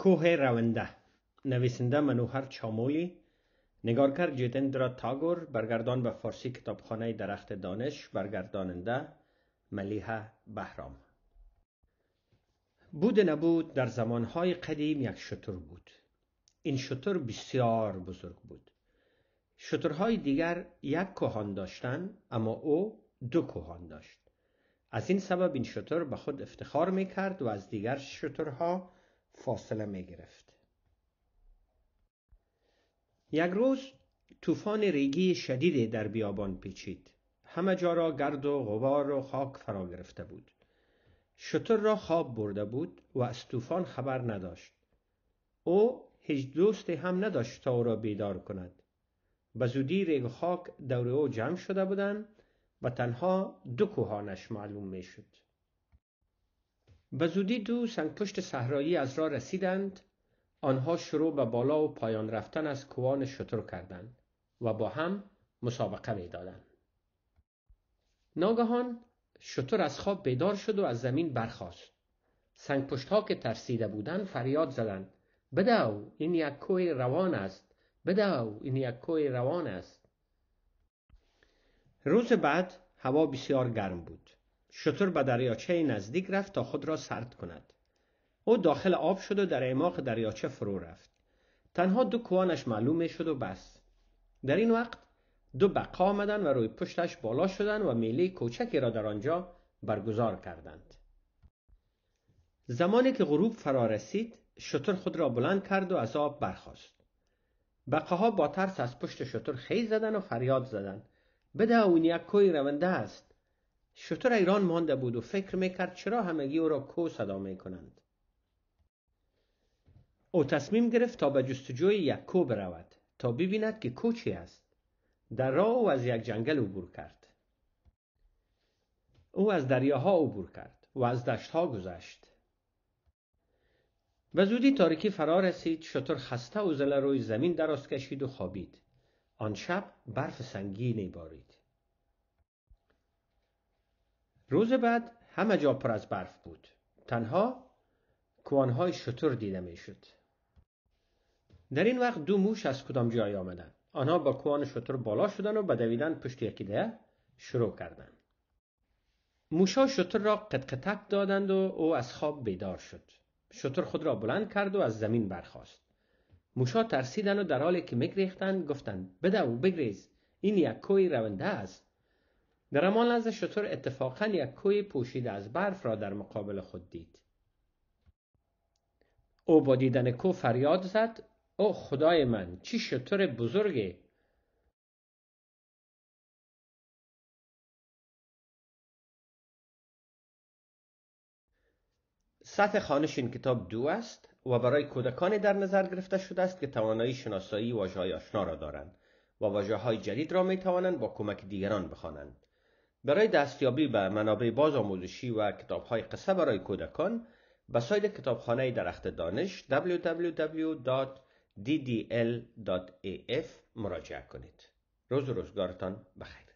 کوه رونده نویسنده منوهر چامولی نگارکر جیتندرا تاگور برگردان به فارسی کتابخانه درخت دانش برگرداننده ملیحه بهرام بود نبود در زمانهای قدیم یک شطور بود این شتر بسیار بزرگ بود شترهای دیگر یک کوهان داشتند اما او دو کوهان داشت از این سبب این شتر به خود افتخار میکرد و از دیگر شترها فاصله می گرفت. یک روز طوفان ریگی شدیدی در بیابان پیچید. همه جا را گرد و غبار و خاک فرا گرفته بود. شتر را خواب برده بود و از طوفان خبر نداشت. او هیچ دوستی هم نداشت تا او را بیدار کند. به زودی ریگ خاک دور او جمع شده بودند و تنها دو کوهانش معلوم می شد. به زودی دو پشت صحرایی از راه رسیدند آنها شروع به بالا و پایان رفتن از کوان شتر کردند و با هم مسابقه دادند. ناگهان شتر از خواب بیدار شد و از زمین برخاست سنگ ها که ترسیده بودند فریاد زدند بدو این یک کوه روان است بدو این یک کوه روان است روز بعد هوا بسیار گرم بود شطور به دریاچه نزدیک رفت تا خود را سرد کند او داخل آب شد و در اعماق دریاچه فرو رفت تنها دو کوانش معلوم شد و بس در این وقت دو بقا آمدند و روی پشتش بالا شدند و میله کوچکی را در آنجا برگزار کردند زمانی که غروب فرا رسید شطور خود را بلند کرد و از آب برخاست بقاها با ترس از پشت شطور خیز زدن و فریاد زدند بده اون یک کوی رونده است شطور ایران مانده بود و فکر میکرد چرا همگی او را کو صدا میکنند او تصمیم گرفت تا به جستجوی یک کو برود تا ببیند که کو چی است در راه او از یک جنگل عبور کرد او از دریاها عبور کرد و از دشتها گذشت و زودی تاریکی فرا رسید شطور خسته و زل روی زمین درست کشید و خوابید آن شب برف سنگینی بارید روز بعد همه جا پر از برف بود تنها کوانهای شتر دیده شد. در این وقت دو موش از کدام جای آمدند آنها با کوان شتر بالا شدن و به دویدن پشت ده شروع کردند موشا شتر را قطقتک دادند و او از خواب بیدار شد شتر خود را بلند کرد و از زمین برخاست موشا ترسیدن و در حالی که میگریختند گفتند بدو بگریز این یک کوی رونده است درمان لحظه شطور اتفاقا یک کوه پوشیده از برف را در مقابل خود دید او با دیدن کو فریاد زد او خدای من چی شطور بزرگی سطح خانش این کتاب دو است و برای کودکان در نظر گرفته شده است که توانایی شناسایی واژه های آشنا را دارند و واجه های جدید را می توانند با کمک دیگران بخوانند. برای دستیابی به منابع باز آموزشی و کتاب‌های قصه برای کودکان به سایت کتابخانه درخت دانش www.ddl.af مراجعه کنید. روز روزگارتان بخیر.